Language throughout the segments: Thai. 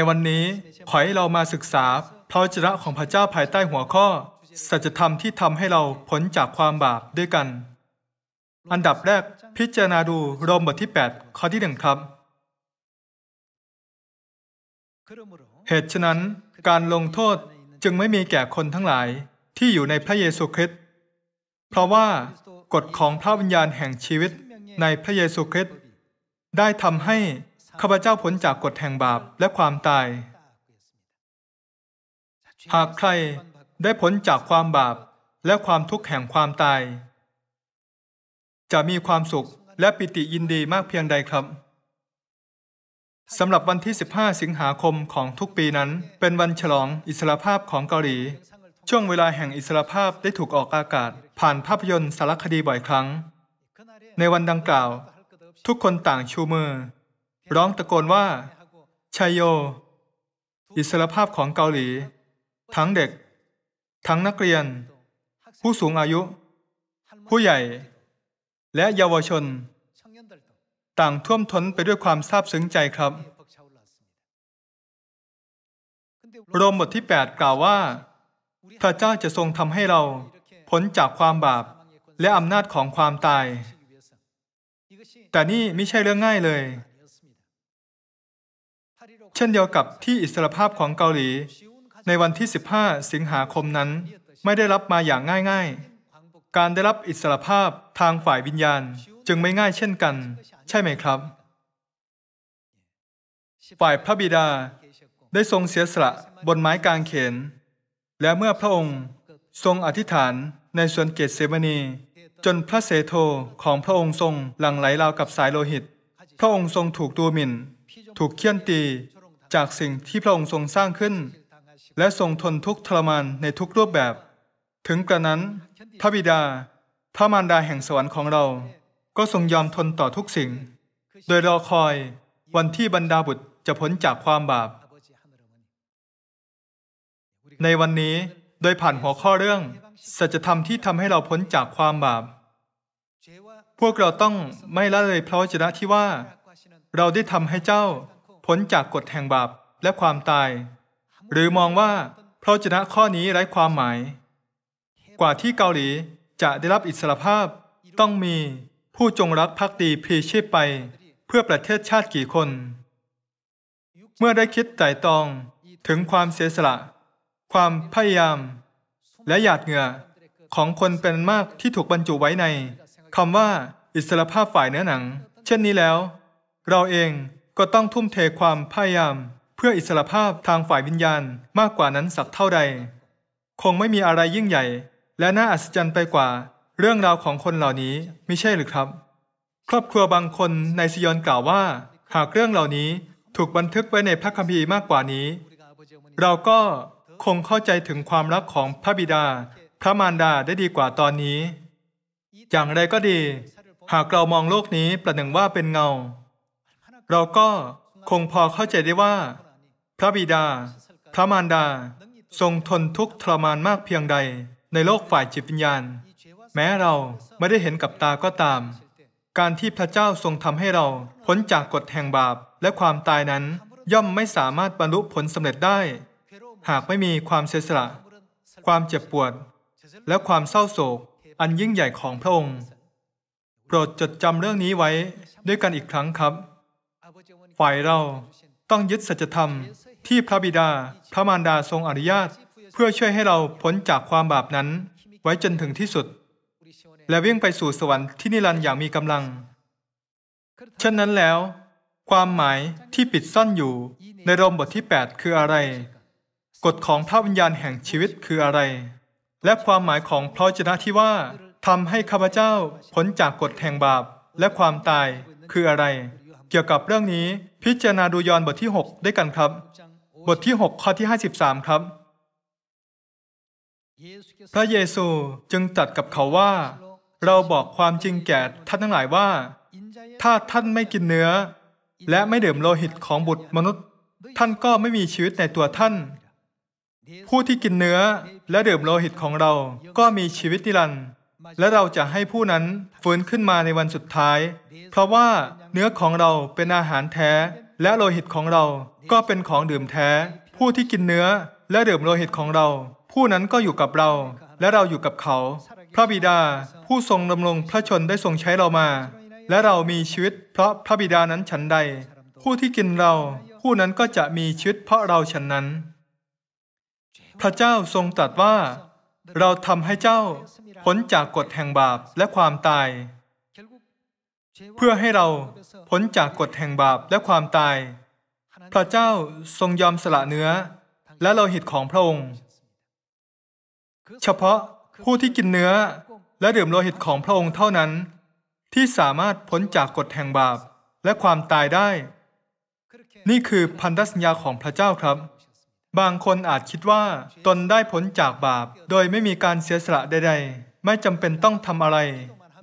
ในวันนี้ขอให้เรามาศึกษา พระวจนะของพระเจ้าภายใต้หัวข้อ สัจธรรมที่ทำให้เราพ้นจากความบาปด้วยกัน อันดับแรกพิจารณาดูโรมบทที่ 8 ข้อที่หนึ่งครับ เหตุฉะนั้นการลงโทษจึงไม่มีแก่คนทั้งหลายที่อยู่ในพระเยซูคริสต์เพราะว่ากฎของพระวิญญาณแห่งชีวิตในพระเยซูคริสต์ได้ทำให้ข้าพเจ้าพ้นจากกฎแห่งบาปและความตาย หากใครได้พ้นจากความบาปและความทุกข์แห่งความตาย จะมีความสุขและปิติยินดีมากเพียงใดครับสำหรับวันที่ 15 สิงหาคมของทุกปีนั้น เป็นวันฉลองอิสรภาพของเกาหลี ช่วงเวลาแห่งอิสรภาพได้ถูกออกอากาศ ผ่านภาพยนตร์สารคดีบ่อยครั้ง ในวันดังกล่าว ทุกคนต่างชูมือร้องตะโกนว่าชัยโย อิสรภาพของเกาหลี ทั้งเด็ก ทั้งนักเรียน ผู้สูงอายุ ผู้ใหญ่ และเยาวชน ต่างท่วมท้นไปด้วยความซาบซึ้งใจครับโรมบทที่ 8 กล่าวว่า พระเจ้าจะทรงทำให้เราพ้นจากความบาปและอำนาจของความตาย แต่นี่ไม่ใช่เรื่องง่ายเลยช่นเดียวกับที่อิสรภาพของเกาหลี ในวันที่15สิงหาคมนั้นไม่ได้รับมาอย่างง่าย ๆ การได้รับอิสรภาพทางฝ่ายวิญญาณ จึงไม่ง่ายเช่นกัน ใช่ไหมครับ ฝ่ายพระบิดาได้ทรงเสียสละบนไม้กางเขน และเมื่อพระองค์ทรงอธิษฐานในสวนเกตเซมานีจนพระเสโทของพระองค์ทรงหลั่งไหลราวกับสายโลหิต พระองค์ทรงถูกตัวหมิ่นถูกเคี่ยนตีจากสิ่งที่พระองค์ทรงสร้างขึ้น และทรงทนทุกทรมานในทุกรูปแบบ ถึงกระนั้นพระบิดาพระมารดาแห่งสวรรค์ของเรา ก็ทรงยอมทนต่อทุกสิ่ง โดยรอคอยวันที่บรรดาบุตรจะพ้นจากความบาป ในวันนี้โดยผ่านหัวข้อเรื่อง สัจธรรมที่ทำให้เราพ้นจากความบาป พวกเราต้องไม่ละเลยพระวจนะที่ว่า เราได้ทำให้เจ้า้นจากกฎแห่งบาปและความตาย หรือมองว่าพระชนะข้อนี้ไร้ความหมาย กว่าที่เกาหลีจะได้รับอิสรภาพต้องมีผู้จงรักภักดีพลีชีพไปเพื่อประเทศชาติกี่คน เมื่อได้คิดไต่ตองถึงความเสียสละ ความพยายาม และหยาดเหงื่อของคนเป็นมากที่ถูกบรรจุไว้ในคำว่า อิสรภาพฝ่ายเนื้อหนัง เช่นนี้แล้ว เราเองก็ต้องทุ่มเทความพยายามเพื่ออิสรภาพทางฝ่ายวิญญาณ มากกว่านั้นสักเท่าใดคงไม่มีอะไรยิ่งใหญ่ และน่าอัศจรรย์ไปกว่าเรื่องราวของคนเหล่านี้ไม่ใช่หรือครับ ครอบครัวบางคนในซิยอนกล่าวว่า หากเรื่องเหล่านี้ถูกบันทึกไว้ ในพระคัมภีร์มากกว่านี้ เราก็คงเข้าใจถึงความรักของพระบิดาพระมารดาได้ดีกว่าตอนนี้ อย่างไรก็ดี หากเรามองโลกนี้ประหนึ่งว่าเป็นเงาเราก็คงพอเข้าใจได้ว่า พระบิดา พระมารดา ทรงทนทุกข์ทรมานมากเพียงใดในโลกฝ่ายจิตวิญญาณ แม้เราไม่ได้เห็นกับตาก็ตาม การที่พระเจ้าทรงทำให้เรา พ้นจากกฎแห่งบาปและความตายนั้นย่อมไม่สามารถบรรลุผลสำเร็จได้ หากไม่มีความเสียสละความเจ็บปวด และความเศร้าโศก อันยิ่งใหญ่ของพระองค์โปรดจดจำเรื่องนี้ไว้ด้วยกันอีกครั้งครับฝ่ายเราต้องยึดสัจธรรม ที่พระบิดา พระมารดาทรงอนุญาตเพื่อช่วยให้เรา พ้นจากความบาปนั้น ไว้จนถึงที่สุด และวิ่งไปสู่สวรรค์ที่นิรันดร์อย่างมีกำลังเช่นนั้นแล้ว ความหมายที่ปิดซ่อนอยู่ในรมบทที่ 8 คืออะไร กฎของพระวิญญาณแห่งชีวิตคืออะไร และความหมายของพระจนะที่ว่าทำให้ข้าพเจ้าพ้นจากกฎแห่งบาปและความตายคืออะไร เกี่ยวกับเรื่องนี้พิจารณาดูยอนบทที่6ด้วยกันครับ บทที่6ข้อที่ 53 ครับ พระเยซูจึงตัดกับเขาว่า เราบอกความจริงแก่ท่านทั้งหลายว่า ถ้าท่านไม่กินเนื้อ และไม่ดื่มโลหิตของบุตรมนุษย์ ท่านก็ไม่มีชีวิตในตัวท่าน ผู้ที่กินเนื้อและดื่มโลหิตของเราก็มีชีวิตนิรันดร์และเราจะให้ผู้นั้นฟื้นขึ้นมาในวันสุดท้าย เพราะว่าเนื้อของเราเป็นอาหารแท้ และโลหิตของเราก็เป็นของดื่มแท้ ผู้ที่กินเนื้อและดื่มโลหิตของเรา ผู้นั้นก็อยู่กับเรา และเราอยู่กับเขา พระบิดาผู้ทรงดำรงพระชนได้ทรงใช้เรามา และเรามีชีวิตเพราะพระบิดานั้นฉันใด ผู้ที่กินเรา ผู้นั้นก็จะมีชีวิตเพราะเราฉันนั้น พระเจ้าทรงตรัสว่าเราทำให้เจ้าพ้นจากกฎแห่งบาปและความตาย เพื่อให้เราพ้นจากกฎแห่งบาปและความตาย พระเจ้าทรงยอมสละเนื้อและโลหิตของพระองค์ เฉพาะผู้ที่กินเนื้อและดื่มโลหิตของพระองค์เท่านั้น ที่สามารถพ้นจากกฎแห่งบาปและความตายได้ นี่คือพันธสัญญาของพระเจ้าครับบางคนอาจคิดว่าตนได้ผลจากบาป โดยไม่มีการเสียสละใดๆ ไม่จำเป็นต้องทำอะไร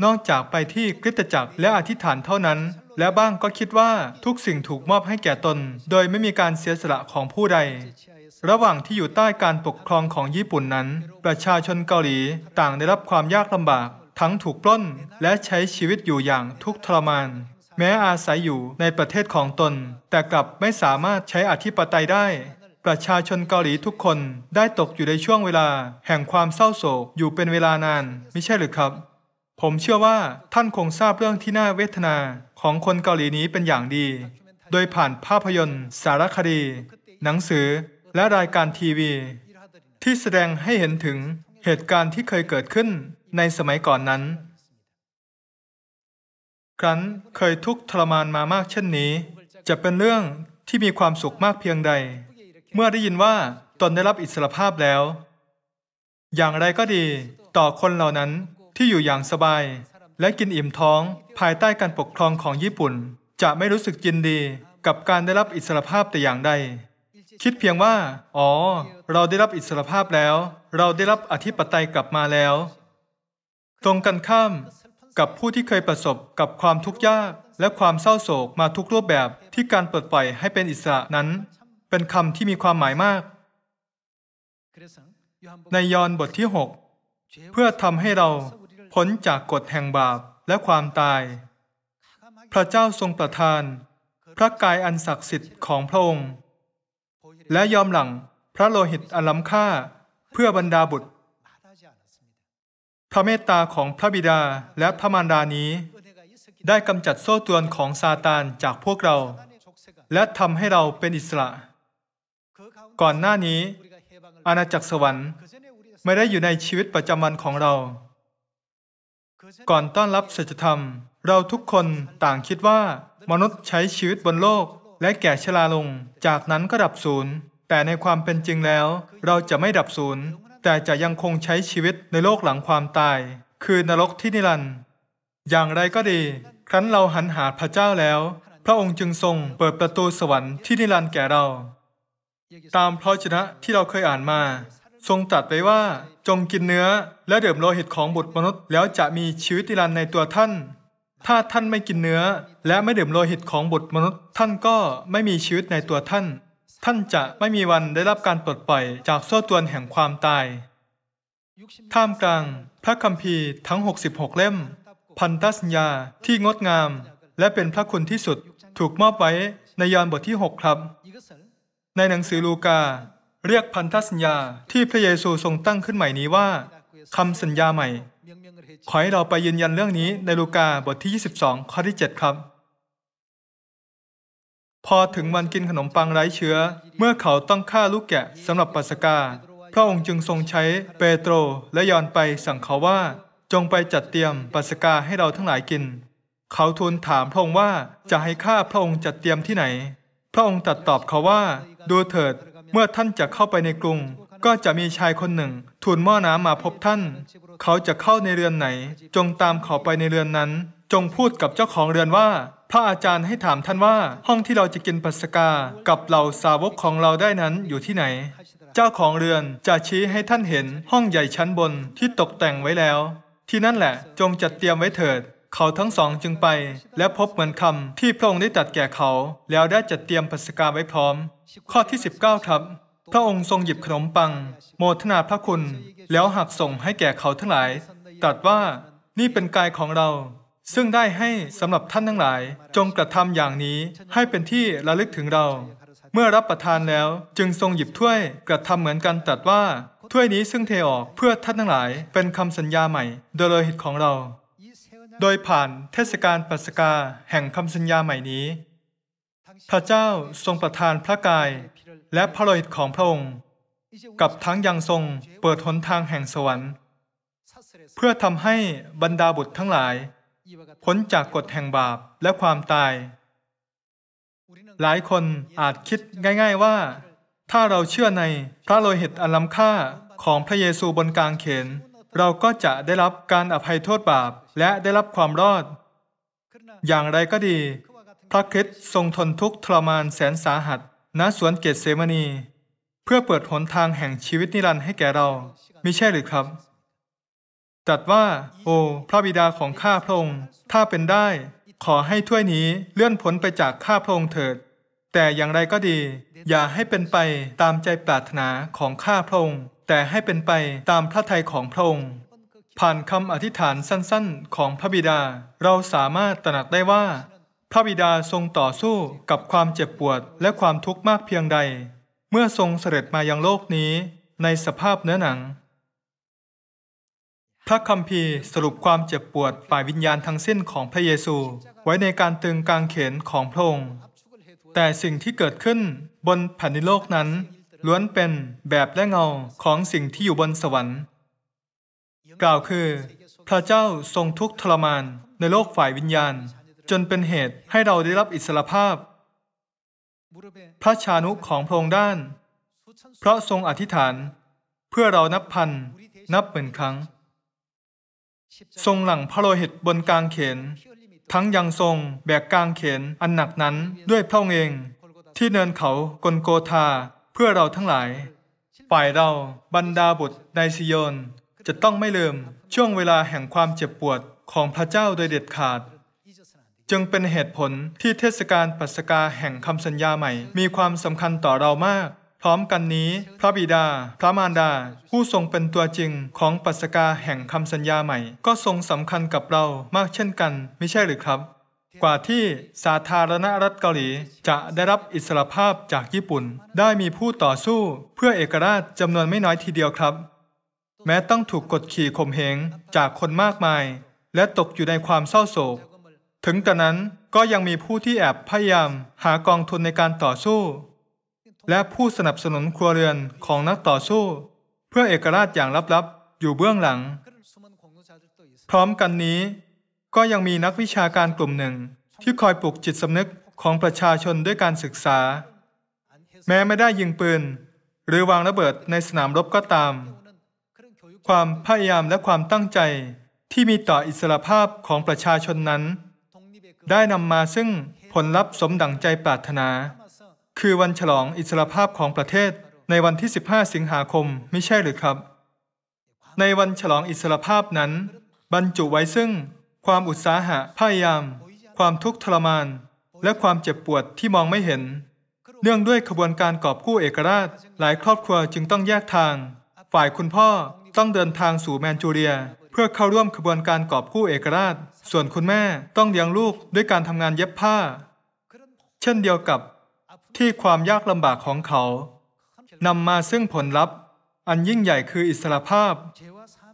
นอกจากไปที่คริสตจักรและอธิษฐานเท่านั้น และบ้างก็คิดว่าทุกสิ่งถูกมอบให้แก่ตน โดยไม่มีการเสียสละของผู้ใด ระหว่างที่อยู่ใต้การปกครองของญี่ปุ่นนั้น ประชาชนเกาหลีต่างได้รับความยากลำบากทั้งถูกปล้นและใช้ชีวิตอยู่อย่างทุกข์ทรมาน แม้อาศัยอยู่ในประเทศของตน แต่กลับไม่สามารถใช้อธิปไตยได้ประชาชนเกาหลีทุกคนได้ตกอยู่ในช่วงเวลาแห่งความเศร้าโศกอยู่เป็นเวลานานไม่ใช่หรือครับ ผมเชื่อว่าท่านคงทราบเรื่องที่น่าเวทนาของคนเกาหลีนี้เป็นอย่างดี โดยผ่านภาพยนตร์สารคดี หนังสือและรายการทีวี ที่แสดงให้เห็นถึงเหตุการณ์ที่เคยเกิดขึ้นในสมัยก่อนนั้นครั้นเคยทุกข์ทรมานมามากเช่นนี้จะเป็นเรื่องที่มีความสุขมากเพียงใดเมื่อได้ยินว่าตนได้รับอิสรภาพแล้ว อย่างไรก็ดี ต่อคนเหล่านั้นที่อยู่อย่างสบาย และกินอิ่มท้องภายใต้การปกครองของญี่ปุ่น จะไม่รู้สึกยินดีกับการได้รับอิสรภาพแต่อย่างใด คิดเพียงว่า อ๋อ เราได้รับอิสรภาพแล้ว เราได้รับอธิปไตยกลับมาแล้ว ตรงกันข้ามกับผู้ที่เคยประสบกับความทุกข์ยากและความเศร้าโศกมาทุกรูปแบบ ที่การปลดปล่อยให้เป็นอิสระนั้นเป็นคำที่มีความหมายมาก ในยอห์นบทที่6เพื่อทำให้เราพ้นจากกฎแห่งบาปและความตาย พระเจ้าทรงประทาน พระกายอันศักดิ์สิทธิ์ของพระองค์ และยอมหลังพระโลหิตอันล้ำค่าเพื่อบรรดาบุตรพระเมตตาของพระบิดาและพระมารดานี้ ได้กำจัดโซ่ตรวนของซาตานจากพวกเรา และทำให้เราเป็นอิสระก่อนหน้านี้อาณาจักรสวรรค์ไม่ได้อยู่ในชีวิตประจำวันของเรา ก่อนต้อนรับศัจธรรม เราทุกคนต่างคิดว่า มนุษย์ใช้ชีวิตบนโลกและแก่ชราลง จากนั้นก็ดับศูนย์แต่ในความเป็นจริงแล้ว เราจะไม่ดับศูนย์แต่จะยังคงใช้ชีวิตในโลกหลังความตาย คือนรกที่นิรันดร์อย่างไรก็ดี ครั้นเราหันหาพระเจ้าแล้ว พระองค์จึงทรงเปิดประตูสวรรค์ที่นิรันดร์แก่เราตามพระชนะที่เราเคยอ่านมา ทรงตรัสไว้ว่าจงกินเนื้อและเดิมโลหิตของบุตรมนุษย์แล้วจะมีชีวิติรันในตัวท่าน ถ้าท่านไม่กินเนื้อ และไม่ดื่มโลหิตของบุตรมนุษย์ ท่านก็ไม่มีชีวิตในตัวท่าน ท่านจะไม่มีวันได้รับการปลดปล่อยจากโซ่ตรวนแห่งความตาย ท่ามกลาง พระคัมภีร์ทั้ง66เล่มพันธสัญญาที่งดงาม และเป็นพระคุณที่สุดถูกมอบไว้ในยอห์นบทที่ 6 ครับในหนังสือลูกาเรียกพันธสัญญาที่พระเยซูทรงตั้งขึ้นใหม่นี้ว่า คำสัญญาใหม่ ขอให้เราไปยืนยันเรื่องนี้ในลูกาบทที่ 22ข้อที่ 7 ครับ พอถึงวันกินขนมปังไร้เชื้อ เมื่อเขาต้องฆ่าลูกแกะ สำหรับปัสกา พระองค์จึงทรงใช้เปโตรและยอนไปสั่งเขาว่า จงไปจัดเตรียมปัสกาให้เราทั้งหลายกิน เขาทูลถามพระองค์ว่าจะให้ข้าพระองค์จัดเตรียมที่ไหน พระองค์ตรัสตอบเขาว่าดูเถิดเมื่อท่านจะเข้าไปในกรุง ก็จะมีชายคนหนึ่งทูลหม้อน้ำมาพบท่าน เขาจะเข้าในเรือนไหน จงตามเขาไปในเรือนนั้น จงพูดกับเจ้าของเรือนว่า พระอาจารย์ให้ถามท่านว่า ห้องที่เราจะกินปัสกา กับเหล่าสาวกของเราได้นั้นอยู่ที่ไหน เจ้าของเรือนจะชี้ให้ท่านเห็นห้องใหญ่ชั้นบนที่ตกแต่งไว้แล้ว ที่นั่นแหละ จงจัดเตรียมไว้เถิดเขาทั้งสองจึงไปและพบเหมือนคำที่พระองค์ได้ตัดแก่เขา แล้วได้จัดเตรียมปัสกาไว้พร้อม ข้อที่ 19ครับพระองค์ทรงหยิบขนมปังโมทนาพระคุณ แล้วหักส่งให้แก่เขาทั้งหลายตัดว่านี่เป็นกายของเรา ซึ่งได้ให้สำหรับท่านทั้งหลาย จงกระทำอย่างนี้ให้เป็นที่ระลึกถึงเรา เมื่อรับประทานแล้วจึงทรงหยิบถ้วยกระทำเหมือนกันตัดว่าถ้วยนี้ซึ่งเทออกเพื่อท่านทั้งหลาย เป็นคำสัญญาใหม่ โดยโลหิตของเราโดยผ่านเทศกาลปัสกาแห่งคำสัญญาใหม่นี้ พระเจ้าทรงประทานพระกายและพระโลหิตของพระองค์ กับทั้งยังทรงเปิดหนทางแห่งสวรรค์ เพื่อทำให้บรรดาบุตรทั้งหลายพ้นจากกฎแห่งบาปและความตาย หลายคนอาจคิดง่ายๆว่า ถ้าเราเชื่อในพระโลหิตอันล้ำค่าของพระเยซูบนกางเขนเราก็จะได้รับการอภัยโทษบาปและได้รับความรอด อย่างไรก็ดี พระคิดทรงทนทุกข์ทรมานแสนสาหัส ณสวนเกตเซมนีเพื่อเปิดหนทางแห่งชีวิตนิรันดร์ให้แก่เรามิใช่หรือครับตัดว่า โอพระบิดาของข้าพระองค์ถ้าเป็นได้ ขอให้ถ้วยนี้เลื่อนผลไปจากข้าพระองค์เถิด แต่อย่างไรก็ดี อย่าให้เป็นไปตามใจปรารถนาของข้าพระองค์แต่ให้เป็นไปตามพระทัยของพระองค์ผ่านคำอธิษฐานสั้นๆ ของพระบิดาเราสามารถตระหนักได้ว่า พระบิดาทรงต่อสู้กับความเจ็บปวดและความทุกข์มากเพียงใด เมื่อทรงเสด็จมายังโลกนี้ในสภาพเนื้อหนัง พระคำพีสรุปความเจ็บปวดฝ่ายวิญญาณทั้งสิ้นของพระเยซู ไว้ในการตึงกางเขนของพระองค์แต่สิ่งที่เกิดขึ้นบนแผ่นดินโลกนั้นล้วนเป็นแบบและเงาของสิ่งที่อยู่บนสวรรค์ กล่าวคือ พระเจ้าทรงทุกข์ทรมานในโลกฝ่ายวิญญาณจนเป็นเหตุให้เราได้รับอิสรภาพ พระชานุของพระองค์ด้าน เพราะทรงอธิษฐานเพื่อเรานับพันนับหมื่นครั้ง ทรงหลังพระโลหิตบนกลางเขน ทั้งยังทรงแบกกลางเขนอันหนักนั้นด้วยพระองค์เอง ที่เนินเขากลโกธาพื่อเราทั้งหลายฝ่ายเราบรรดาบุตรในซิยยนจะต้องไม่ลืมช่วงเวลาแห่งความเจ็บปวดของพระเจ้าโดยเด็ดขาด จึงเป็นเหตุผลที่เทศกาลปัสกาแห่งคำสัญญาใหม่ มีความสำคัญต่อเรามาก พร้อมกันนี้พระบิดา พระมารดา ผู้ทรงเป็นตัวจริงของปัสกาแห่งคำสัญญาใหม่ ก็ทรงสำคัญกับเรามากเช่นกัน ไม่ใช่หรือครับกว่าที่สาธารณรัฐเกาหลีจะได้รับอิสรภาพจากญี่ปุ่น ได้มีผู้ต่อสู้ เพื่อเอกราชจำนวนไม่น้อยทีเดียวครับ แม้ต้องถูกกดขี่ข่มเหงจากคนมากมาย และตกอยู่ในความเศร้าโศกถึงแต่นั้นก็ยังมีผู้ที่แอบพยายาม หากองทุนในการต่อสู้ และผู้สนับสนุนครัวเรือนของนักต่อสู้ เพื่อเอกราชอย่างลับๆ อยู่เบื้องหลัง พร้อมกันนี้ก็ยังมีนักวิชาการกลุ่มหนึ่งที่คอยปลุกจิตสำนึกของประชาชนด้วยการศึกษา แม้ไม่ได้ยิงปืน หรือวางระเบิดในสนามรบก็ตาม ความพยายามและความตั้งใจที่มีต่ออิสรภาพของประชาชนนั้น ได้นำมาซึ่งผลลัพธ์สมดังใจปรารถนา คือวันฉลองอิสรภาพของประเทศในวันที่ 15 สิงหาคมไม่ใช่หรือครับ ในวันฉลองอิสรภาพนั้น บรรจุไว้ซึ่งความอุตสาหะพยายาม ความทุกข์ทรมาน และความเจ็บปวดที่มองไม่เห็น เนื่องด้วยขบวนการกอบกู้เอกราชหลายครอบครัวจึงต้องแยกทาง ฝ่ายคุณพ่อต้องเดินทางสู่แมนจูเรีย เพื่อเข้าร่วมขบวนการกอบกู้เอกราช ส่วนคุณแม่ต้องเลี้ยงลูกด้วยการทำงานเย็บผ้า เช่นเดียวกับ ที่ความยากลำบากของเขานำมาซึ่งผลลัพธ์ อันยิ่งใหญ่คืออิสรภาพ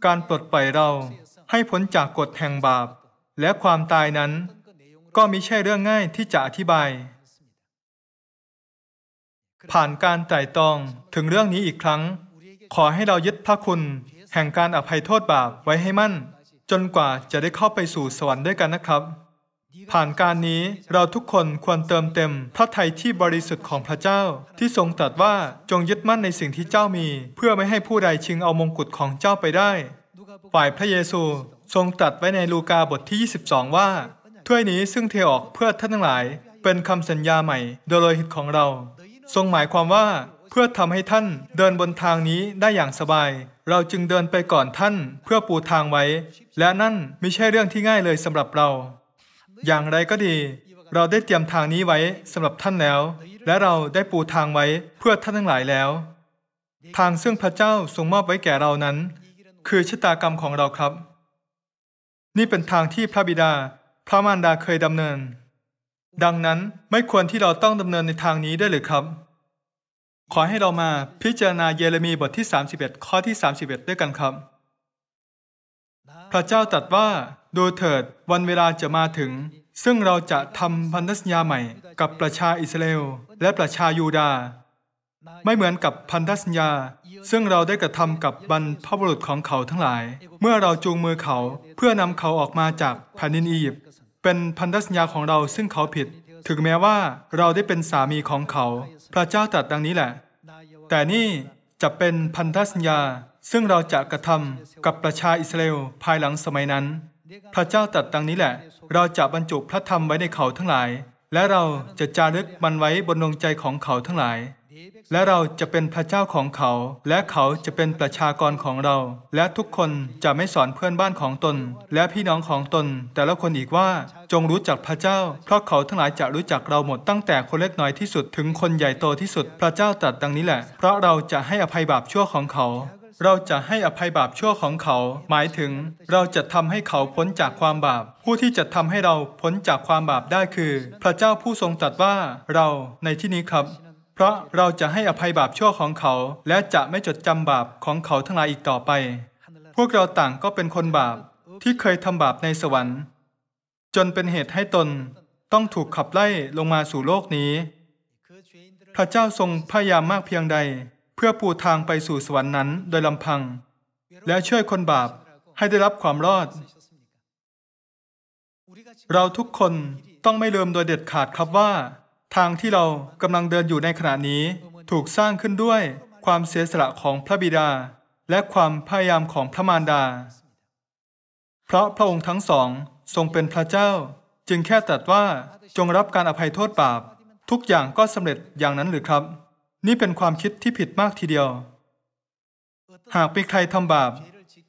การปลดปล่อยเราให้พ้นจากกฎแห่งบาปและความตายนั้น ก็มิใช่เรื่องง่ายที่จะอธิบาย ผ่านการไต่ตองถึงเรื่องนี้อีกครั้ง ขอให้เรายึดพระคุณ แห่งการอภัยโทษบาปไว้ให้มั่น จนกว่าจะได้เข้าไปสู่สวรรค์ด้วยกันนะครับ ผ่านการนี้เราทุกคนควรเติมเต็มพระทัยที่บริสุทธิ์ของพระเจ้าที่ทรงตรัสว่าจงยึดมั่นในสิ่งที่เจ้ามีเพื่อไม่ให้ผู้ใดชิงเอามงกุฎของเจ้าไปได้ฝ่ายพระเยซูทรงตรัสไว้ในลูกาบทที่ 22 ว่าถ้วยนี้ซึ่งเทออกเพื่อท่านทั้งหลาย เป็นคำสัญญาใหม่ โดยโลหิตของเรา ทรงหมายความว่า เพื่อทำให้ท่านเดินบนทางนี้ได้อย่างสบาย เราจึงเดินไปก่อนท่านเพื่อปูทางไว้ และนั่นไม่ใช่เรื่องที่ง่ายเลยสำหรับเรา อย่างไรก็ดี เราได้เตรียมทางนี้ไว้สำหรับท่านแล้ว และเราได้ปูทางไว้เพื่อท่านทั้งหลายแล้ว ทางซึ่งพระเจ้าทรงมอบไว้แก่เรานั้นคือชะตากรรมของเราครับ นี่เป็นทางที่พระบิดา พระมารดาเคยดำเนิน ดังนั้นไม่ควรที่เราต้องดำเนินในทางนี้ได้หรือครับ ขอให้เรามาพิจารณาเยเรมีบทที่31ข้อที่31 ด้วยกันครับ พระเจ้าตรัสว่าดูเถิดวันเวลาจะมาถึง ซึ่งเราจะทำพันธสัญญาใหม่กับประชาอิสราเอลและประชายูดาไม่เหมือนกับพันธสัญญา ซึ่งเราได้กระทำกับบรรพบุรุษของเขาทั้งหลาย เมื่อเราจูงมือเขาเพื่อนำเขาออกมาจากแผ่นดินอียิปต์เป็นพันธสัญญาของเราซึ่งเขาผิด ถึงแม้ว่าเราได้เป็นสามีของเขา พระเจ้าตรัสดังนี้แหละ แต่นี่จะเป็นพันธสัญญา ซึ่งเราจะกระทำกับประชาอิสราเอลภายหลังสมัยนั้น พระเจ้าตรัสดังนี้แหละ เราจะบรรจุพระธรรมไว้ในเขาทั้งหลาย และเราจะจารึกมันไว้บนดวงใจของเขาทั้งหลายและเราจะเป็นพระเจ้าของเขา และเขาจะเป็นประชากรของเรา และทุกคนจะไม่สอนเพื่อนบ้านของตน และพี่น้องของตน แต่ละคนอีกว่าจงรู้จักพระเจ้า เพราะเขาทั้งหลายจะรู้จักเราหมดตั้งแต่คนเล็กน้อยที่สุดถึงคนใหญ่โตที่สุดพระเจ้าตรัสดังนี้แหละ เพราะเราจะให้อภัยบาปชั่วของเขา เราจะให้อภัยบาปชั่วของเขา หมายถึง เราจะทำให้เขาพ้นจากความบาป ผู้ที่จะทำให้เราพ้นจากความบาปได้คือ พระเจ้าผู้ทรงตรัสว่าเราในที่นี้ครับเพราะเราจะให้อภัยบาปชั่วของเขาและจะไม่จดจำบาปของเขาทั้งหลายอีกต่อไป พวกเราต่างก็เป็นคนบาปที่เคยทำบาปในสวรรค์จนเป็นเหตุให้ตน ต้องถูกขับไล่ลงมาสู่โลกนี้ พระเจ้าทรงพยายามมากเพียงใดเพื่อปูทางไปสู่สวรรค์นั้น โดยลำพัง และช่วยคนบาปให้ได้รับความรอด เราทุกคนต้องไม่ลืมโดยเด็ดขาดครับว่าทางที่เรากำลังเดินอยู่ในขณะนี้ถูกสร้างขึ้นด้วยความเสียสละของพระบิดา และความพยายามของพระมารดา เพราะพระองค์ทั้งสองทรงเป็นพระเจ้าจึงแค่ตรัสว่าจงรับการอภัยโทษบาป ทุกอย่างก็สำเร็จอย่างนั้นหรือครับ นี่เป็นความคิดที่ผิดมากทีเดียว หากมีใครทำบาป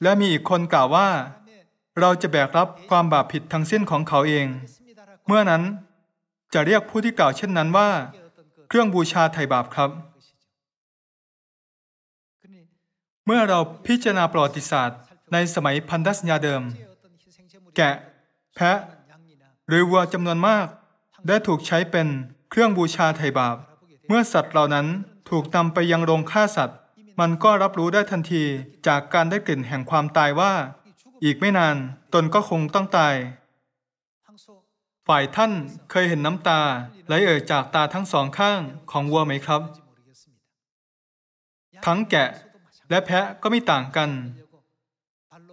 และมีอีกคนกล่าวว่า เราจะแบกรับความบาปผิดทั้งสิ้นของเขาเอง เมื่อนั้นจะเรียกผู้ที่กล่าวเช่นนั้นว่า เครื่องบูชาไถ่บาปครับเมื่อเราพิจารณาประวัติศาสตร์ในสมัยพันธสัญญาเดิม แกะแพะ หรือวัวจำนวนมาก ได้ถูกใช้เป็นเครื่องบูชาไถ่บาป เมื่อสัตว์เหล่านั้นถูกนำไปยังโรงฆ่าสัตว์ มันก็รับรู้ได้ทันทีจากการได้กลิ่นแห่งความตายว่า อีกไม่นานตนก็คงต้องตายฝ่ายท่านเคยเห็นน้ำตาไหลเอ่ยจากตาทั้งสองข้างของวัวไหมครับ ทั้งแกะและแพะก็ไม่ต่างกัน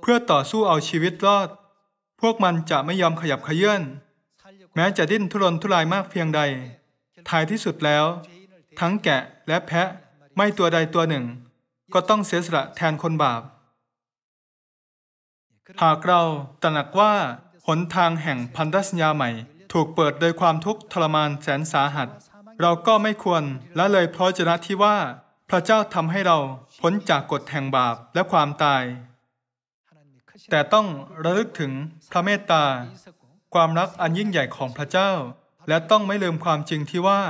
เพื่อต่อสู้เอาชีวิตรอด พวกมันจะไม่ยอมขยับขยื่นแม้จะดิ้นทุรนทุรายมากเพียงใดท้ายที่สุดแล้ว ทั้งแกะและแพะไม่ตัวใดตัวหนึ่ง ก็ต้องเสียสละแทนคนบาป หากเราตระหนักว่าหนทางแห่งพันธสัญญาใหม่ ถูกเปิดโดยความทุกข์ทรมานแสนสาหัส เราก็ไม่ควรและเลยพระจนะที่ว่าพระเจ้าทำให้เรา พ้นจากกฎแห่งบาปและความตาย แต่ต้องระลึกถึงพระเมตตา ความรักอันยิ่งใหญ่ของพระเจ้า และต้องไม่ลืมความจริงที่ว่า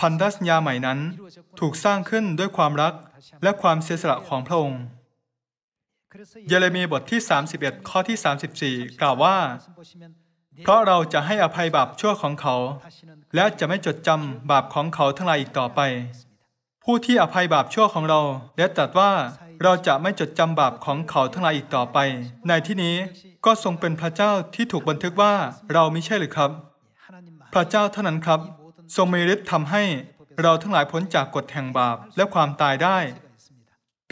พันธสัญญาใหม่นั้น ถูกสร้างขึ้นด้วยความรักและความเสียสละของพระองค์เยเรมีบทที่ 31 ข้อที่ 34 กล่าวว่าเพราะเราจะให้อภัยบาปชั่วของเขา และจะไม่จดจำบาปของเขาทั้งหลายอีกต่อไป ผู้ที่อภัยบาปชั่วของเรา และตรัสว่าเราจะไม่จดจำบาปของเขาทั้งหลายอีกต่อไป ในที่นี้ก็ทรงเป็นพระเจ้าที่ถูกบันทึกว่า เรามิใช่หรือครับ พระเจ้าเท่านั้นครับ ทรงมีฤทธิ์ทำให้เราทั้งหลายพ้นจากกฎแห่งบาปและความตายได้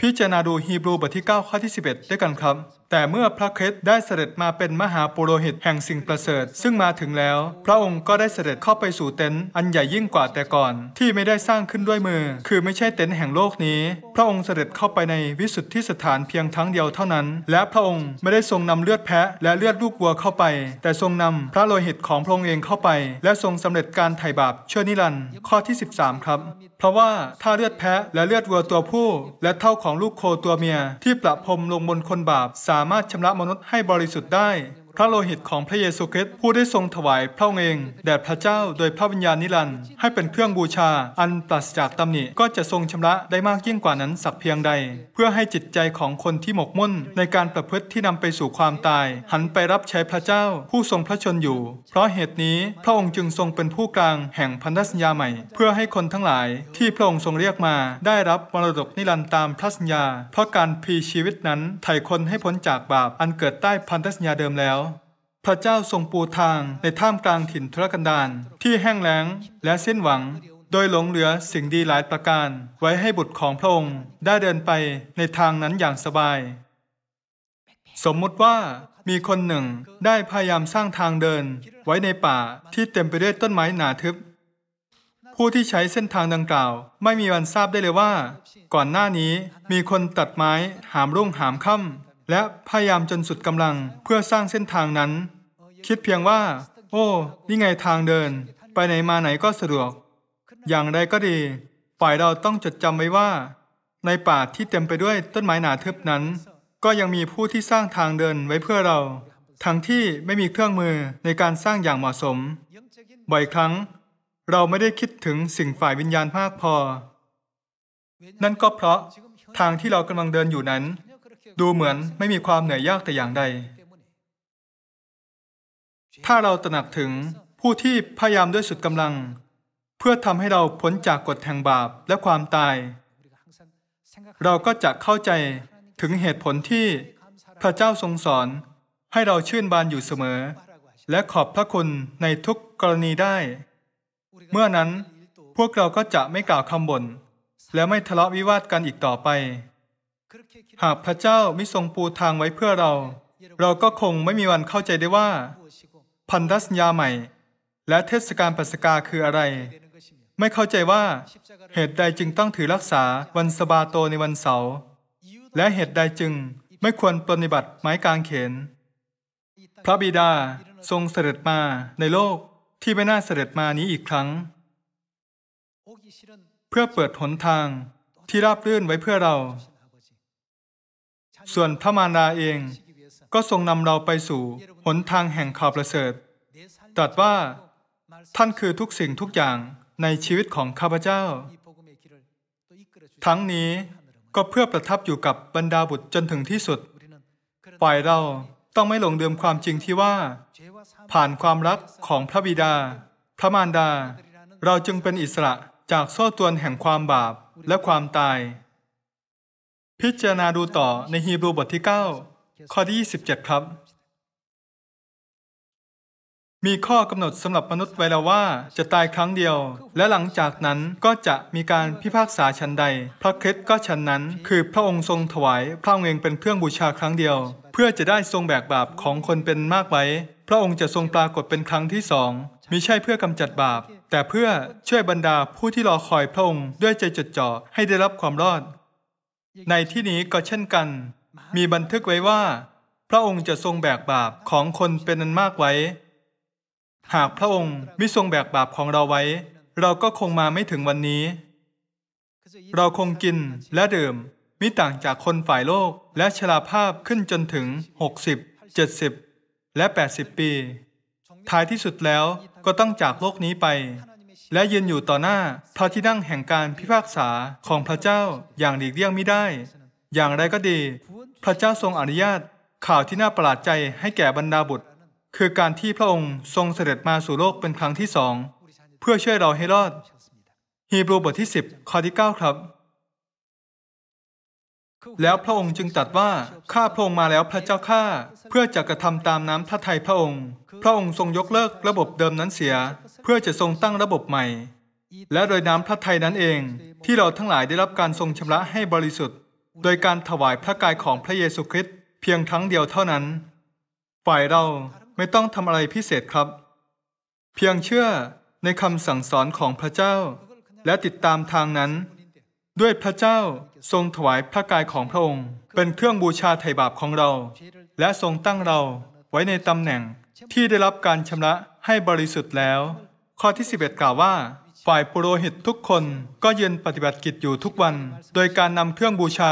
พิจารณาดูฮีบรูบทที่ 9 ข้อที่ 11ด้วยกันครับแต่เมื่อพระคริสต์ได้เสด็จมาเป็นมหาปุโรหิตแห่งสิ่งประเสริฐ ซึ่งมาถึงแล้ว พระองค์ก็ได้เสด็จเข้าไปสู่เต็นท์อันใหญ่ยิ่งกว่าแต่ก่อนที่ไม่ได้สร้างขึ้นด้วยมือ คือไม่ใช่เต็นท์แห่งโลกนี้ พระองค์เสด็จเข้าไปในวิสุทธิสถานเพียงทั้งเดียวเท่านั้น และพระองค์ไม่ได้ทรงนำเลือดแพะและเลือดลูกวัวเข้าไป แต่ทรงนำพระโลหิตของพระองค์เองเข้าไปและทรงสำเร็จการไถ่บาปเชื่อนิรันดร์ข้อที่ 13 ครับ เพราะว่าถ้าเลือดแพะและเลือดวัวตัวผู้ และเท่าของลูกโคตัวเมีย ที่ประพรมลงบนคนบาปสาามารถชำระมนุษย์ให้บริสุทธิ์ได้พระโลหิตของพระเยซูคริสต์ผู้ได้ทรงถวายพระองค์เอง แด่พระเจ้าโดยพระวิญญาณนิรันดร์ให้เป็นเครื่องบูชา อันปราศจากตำหนิก็จะทรงชำระได้มากยิ่งกว่านั้นสักเพียงใด เพื่อให้จิตใจของคนที่หมกมุ่นในการประพฤติที่นำไปสู่ความตาย หันไปรับใช้พระเจ้าผู้ทรงพระชนอยู่เพราะเหตุนี้พระองค์จึงทรงเป็นผู้กลางแห่งพันธสัญญาใหม่ เพื่อให้คนทั้งหลายที่พระองค์ทรงเรียกมา ได้รับมรดกนิรันดร์ตามพระสัญญา เพราะการพีชีวิตนั้นไถ่คนให้พ้นจากบาปอันเกิดใต้พันธสัญญาเดิมแล้วพระเจ้าทรงปูทางในท่ามกลางถิ่นทุรกันดารที่แห้งแล้งและสิ้นหวัง โดยหลงเหลือสิ่งดีหลายประการ ไว้ให้บุตรของพระองค์ได้เดินไปในทางนั้นอย่างสบาย สมมุติว่ามีคนหนึ่งได้พยายามสร้างทางเดินไว้ในป่าที่เต็มไปด้วยต้นไม้หนาทึบ ผู้ที่ใช้เส้นทางดังกล่าวไม่มีวันทราบได้เลยว่า ก่อนหน้านี้มีคนตัดไม้หามรุ่งหามค่ำและพยายามจนสุดกำลังเพื่อสร้างเส้นทางนั้น คิดเพียงว่า โอ้ นี่ไงทางเดิน ไปไหนมาไหนก็สะดวก อย่างไรก็ดี ฝ่ายเราต้องจดจำไว้ว่า ในป่าที่เต็มไปด้วยต้นไม้หนาทึบนั้น ก็ยังมีผู้ที่สร้างทางเดินไว้เพื่อเรา ทั้งที่ไม่มีเครื่องมือในการสร้างอย่างเหมาะสมบ่อยครั้ง เราไม่ได้คิดถึงสิ่งฝ่ายวิญญาณมากพอนั่นก็เพราะทางที่เรากำลังเดินอยู่นั้นดูเหมือนไม่มีความเหนื่อยยากแต่อย่างใด ถ้าเราตระหนักถึงผู้ที่พยายามด้วยสุดกำลัง เพื่อทำให้เราพ้นจากกฎแห่งบาปและความตาย เราก็จะเข้าใจถึงเหตุผลที่พระเจ้าทรงสอนให้เราชื่นบานอยู่เสมอ และขอบพระคุณในทุกกรณีได้ เมื่อนั้นพวกเราก็จะไม่กล่าวคำบ่นและไม่ทะเลาะวิวาทกันอีกต่อไปหากพระเจ้าไม่ทรงปูทางไว้เพื่อเรา เราก็คงไม่มีวันเข้าใจได้ว่า พันธสัญญาใหม่ และเทศกาลปัสกาคืออะไร ไม่เข้าใจว่า เหตุใดจึงต้องถือรักษาวันสบาโตในวันเสาร์และเหตุใดจึงไม่ควรปฏิบัติไม้กางเขน พระบิดาทรงเสด็จมาในโลกที่ไม่น่าเสด็จมานี้อีกครั้ง เพื่อเปิดหนทางที่ราบรื่นไว้เพื่อเราส่วนพระมารดาเองก็ทรงนำเราไปสู่หนทางแห่งข่าวประเสริฐตรัสว่า ท่านคือทุกสิ่งทุกอย่างในชีวิตของข้าพเจ้า ทั้งนี้ก็เพื่อประทับอยู่กับบรรดาบุตรจนถึงที่สุด ฝ่ายเราต้องไม่หลงเดิมความจริงที่ว่า ผ่านความรักของพระบิดาพระมารดา เราจึงเป็นอิสระจากโซ่ตรวนแห่งความบาปและความตายพิจารณาดูต่อในฮีบรูบทที่ 9 ข้อที่ 27 ครับ มีข้อกำหนดสำหรับมนุษย์ไว้แล้ว ว่าจะตายครั้งเดียว และหลังจากนั้นก็จะมีการพิพากษาชั้นใด พระคริสต์ก็ชั้นนั้น คือพระองค์ทรงถวาย พระองค์เองเป็นเครื่องบูชาครั้งเดียว เพื่อจะได้ทรงแบกบาปของคนเป็นมากไว้พระองค์จะทรงปรากฏเป็นครั้งที่สองมิใช่เพื่อกำจัดบาป แต่เพื่อช่วยบรรดาผู้ที่รอคอยพระองค์ด้วยใจจดจ่อให้ได้รับความรอดในที่นี้ก็เช่นกัน มีบันทึกไว้ว่า พระองค์จะทรงแบกบาปของคนเป็นนันมากไว้ หากพระองค์ไม่ทรงแบกบาปของเราไว้ เราก็คงมาไม่ถึงวันนี้ เราคงกินและดื่มมิต่างจากคนฝ่ายโลกและชราภาพขึ้นจนถึง60 70 และ 80 ปี ท้ายที่สุดแล้วก็ต้องจากโลกนี้ไปและยืนอยู่ต่อหน้าพระที่นั่งแห่งการพิพากษาของพระเจ้าอย่างหลีกเลี่ยงไม่ได้ อย่างไรก็ดี พระเจ้าทรงอนุญาตข่าวที่น่าประหลาดใจให้แก่บรรดาบุตร คือการที่พระองค์ทรงเสด็จมาสู่โลกเป็นครั้งที่สอง เพื่อช่วยเราให้รอด ฮีบรูบทที่10ข้อที่9ครับแล้วพระองค์จึงตัดว่า ข้าพระองค์มาแล้วพระเจ้าข้า เพื่อจะกระทำตามน้ำพระทัยพระองค์ พระองค์ทรงยกเลิกระบบเดิมนั้นเสีย เพื่อจะทรงตั้งระบบใหม่ และโดยน้ำพระทัยนั้นเอง ที่เราทั้งหลายได้รับการทรงชำระให้บริสุทธิ์ โดยการถวายพระกายของพระเยซูคริสต์เพียงครั้งเดียวเท่านั้น ฝ่ายเราไม่ต้องทำอะไรพิเศษครับ เพียงเชื่อในคำสั่งสอนของพระเจ้า และติดตามทางนั้นด้วยพระเจ้าทรงถวายพระกายของพระองค์เป็นเครื่องบูชาไถ่บาปของเรา และทรงตั้งเราไว้ในตำแหน่งที่ได้รับการชำระให้บริสุทธิ์แล้ว ข้อที่ 11 กล่าวว่า ฝ่ายปุโรหิตทุกคนก็ยืนปฏิบัติกิจอยู่ทุกวัน โดยการนำเครื่องบูชา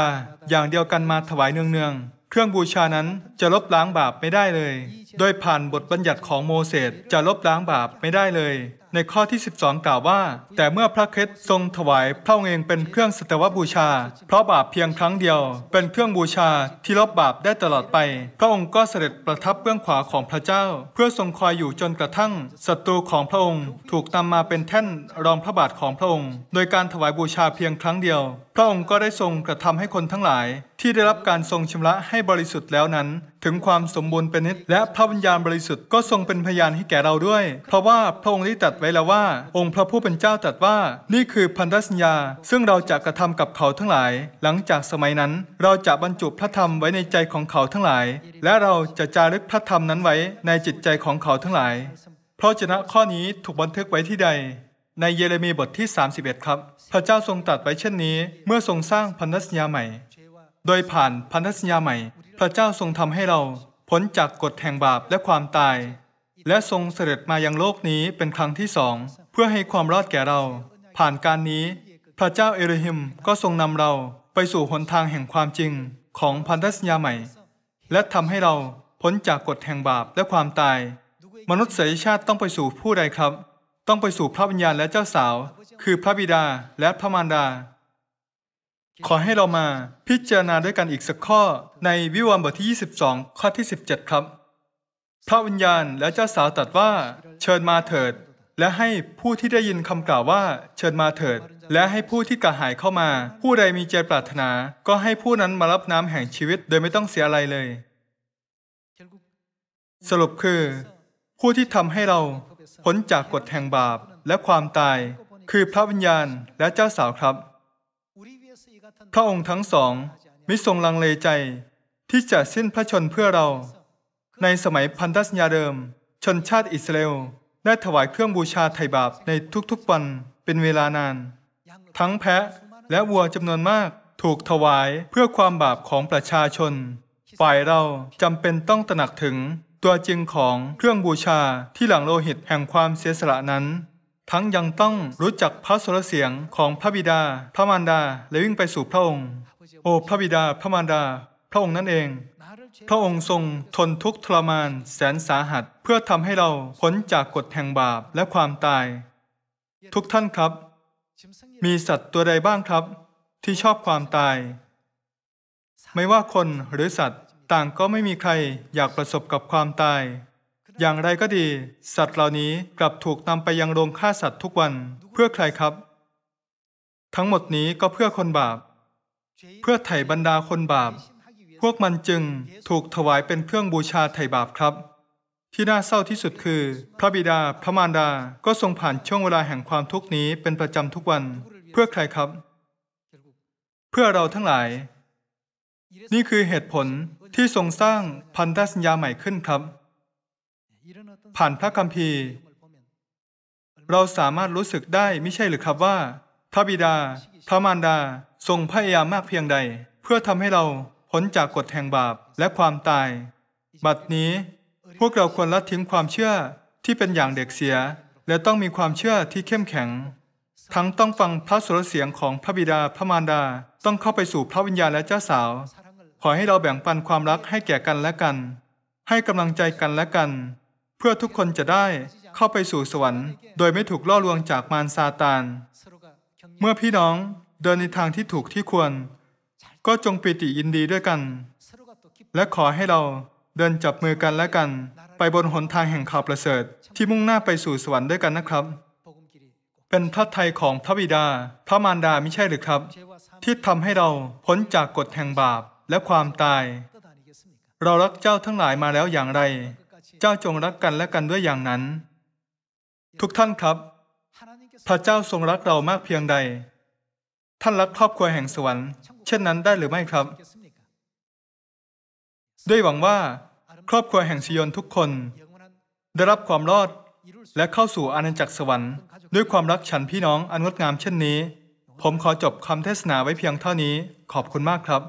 อย่างเดียวกันมาถวายเนืองๆเครื่องบูชานั้นจะลบล้างบาปไม่ได้เลย โดยผ่านบทบัญญัติของโมเสสจะลบล้างบาปไม่ได้เลยในข้อที่ 12กล่าวว่า แต่เมื่อพระคริสต์ทรงถวายพระองค์เองเป็นเครื่องสตวบูชา เพราะบาปเพียงครั้งเดียว เป็นเครื่องบูชาที่ลบบาปได้ตลอดไป พระองค์ก็เสด็จประทับเบื้องขวาของพระเจ้า เพื่อทรงคอยอยู่จนกระทั่งศัตรูของพระองค์ถูกนำมาเป็นแท่นรองพระบาทของพระองค์ โดยการถวายบูชาเพียงครั้งเดียวพระองค์ก็ได้ทรงกระทำให้คนทั้งหลาย ที่ได้รับการทรงชำระให้บริสุทธิ์แล้วนั้น ถึงความสมบูรณ์เป็นนิจและพระวิญญาณบริสุทธิ์ก็ทรงเป็นพยานให้แก่เราด้วย เพราะว่าพระองค์ได้ตัดไว้แล้วว่า องค์พระผู้เป็นเจ้าตัดว่า นี่คือพันธสัญญา ซึ่งเราจะกระทำกับเขาทั้งหลาย หลังจากสมัยนั้นเราจะบรรจุพระธรรมไว้ในใจของเขาทั้งหลาย และเราจะจารึกพระธรรมนั้นไว้ในจิตใจของเขาทั้งหลาย เพราะชนะข้อนี้ถูกบันทึกไว้ที่ใดใน เยเรมีบทที่31 ครับพระเจ้าทรงตัดไว้เช่นนี้ เมื่อทรงสร้างพันธสัญญาใหม่ โดยผ่านพันธสัญญาใหม่ พระเจ้าทรงทำให้เราพ้นจากกฎแห่งบาปและความตาย และทรงเสด็จมายังโลกนี้เป็นครั้งที่สองเพื่อให้ความรอดแก่เรา ผ่านการนี้ พระเจ้าเอรหิมก็ทรงนำเราไปสู่หนทางแห่งความจริงของพันธสัญญาใหม่ และทำให้เราพ้นจากกฎแห่งบาปและความตาย มนุษยชาติต้องไปสู่ผู้ใดครับต้องไปสู่พระวิญญาณและเจ้าสาว คือพระบิดาและพระมารดา ขอให้เรามาพิจารณาด้วยกันอีกสักข้อในวิวรณ์บทที่ 22 ข้อที่ 17 ครับ พระวิญญาณและเจ้าสาวตรัสว่า เชิญมาเถิด และให้ผู้ที่ได้ยินคำกล่าวว่าเชิญมาเถิด และให้ผู้ที่กระหายเข้ามาผู้ใดมีใจปรารถนา ก็ให้ผู้นั้นมารับน้ำแห่งชีวิตโดยไม่ต้องเสียอะไรเลย สรุปคือ ผู้ที่ทำให้เราพ้นจากกฎแห่งบาปและความตาย คือพระวิญญาณและเจ้าสาวครับพระองค์ทั้งสอง มิทรงลังเลใจ ที่จะสิ้นพระชนเพื่อเรา ในสมัยพันธสัญญาเดิมชนชาติอิสราเอลได้ถวายเครื่องบูชาไถ่บาป ในทุกๆวันเป็นเวลานาน ทั้งแพะและวัวจำนวนมากถูกถวายเพื่อความบาปของประชาชน ฝ่ายเราจำเป็นต้องตระหนักถึงตัวจริงของเครื่องบูชาที่หลังโลหิตแห่งความเสียสละนั้น ทั้งยังต้องรู้จักพระสรเสียงของพระบิดา พระมารดาและวิ่งไปสู่พระองค์ โอ้ พระบิดาพระมารดา พระองค์นั่นเอง พระองค์ทรงทนทุกข์ทรมานแสนสาหัส เพื่อทำให้เราพ้นจากกฎแห่งบาปและความตาย ทุกท่านครับ มีสัตว์ตัวใดบ้างครับ ที่ชอบความตาย ไม่ว่าคนหรือสัตว์ต่างก็ไม่มีใครอยากประสบกับความตาย อย่างไรก็ดี สัตว์เหล่านี้กลับถูกนำไปยังโรงฆ่าสัตว์ทุกวัน เพื่อใครครับ ทั้งหมดนี้ก็เพื่อคนบาป เพื่อไถ่บรรดาคนบาป พวกมันจึงถูกถวายเป็นเครื่องบูชาไถ่บาปครับ ที่น่าเศร้าที่สุดคือ พระบิดาพระมารดาก็ทรงผ่านช่วงเวลาแห่งความทุกข์นี้เป็นประจำทุกวัน เพื่อใครครับ เพื่อเราทั้งหลาย นี่คือเหตุผลที่ทรงสร้างพันธสัญญาใหม่ขึ้นครับ ผ่านพระคัมภีร์เราสามารถรู้สึกได้ไม่ใช่หรือครับว่า พระบิดา พระมารดา ทรงพยายามมากเพียงใด เพื่อทำให้เราพ้นจากกฎแห่งบาปและความตาย บัดนี้ พวกเราควรละทิ้งความเชื่อที่เป็นอย่างเด็กเสีย และต้องมีความเชื่อที่เข้มแข็ง ทั้งต้องฟังพระสุรเสียงของพระบิดาพระมารดาต้องเข้าไปสู่พระวิญญาณและเจ้าสาวขอให้เราแบ่งปันความรักให้แก่กันและกัน ให้กำลังใจกันและกัน เพื่อทุกคนจะได้เข้าไปสู่สวรรค์ โดยไม่ถูกล่อลวงจากมารซาตานเมื่อพี่น้องเดินในทางที่ถูกที่ควร ก็จงปิติยินดีด้วยกัน และขอให้เราเดินจับมือกันและกัน ไปบนหนทางแห่งข่าวประเสริฐที่มุ่งหน้าไปสู่สวรรค์ด้วยกันนะครับ เป็นพระทัยของพระบิดาพระมารดาไม่ใช่หรือครับ ที่ทำให้เราพ้นจากกฎแห่งบาปและความตาย เรารักเจ้าทั้งหลายมาแล้วอย่างไร เจ้าจงรักกันและกันด้วยอย่างนั้น ทุกท่านครับพระเจ้าทรงรักเรามากเพียงใด ท่านรักครอบครัวแห่งสวรรค์เช่นนั้นได้หรือไม่ครับ ด้วยหวังว่า ครอบครัวแห่งชิยนทุกคน ได้รับความรอดและเข้าสู่อาณาจักรสวรรค์ด้วยความรักฉันพี่น้อง อันงดงาม เช่นนี้ ผมขอจบคำเทศนาไว้เพียงเท่านี้ขอบคุณมากครับ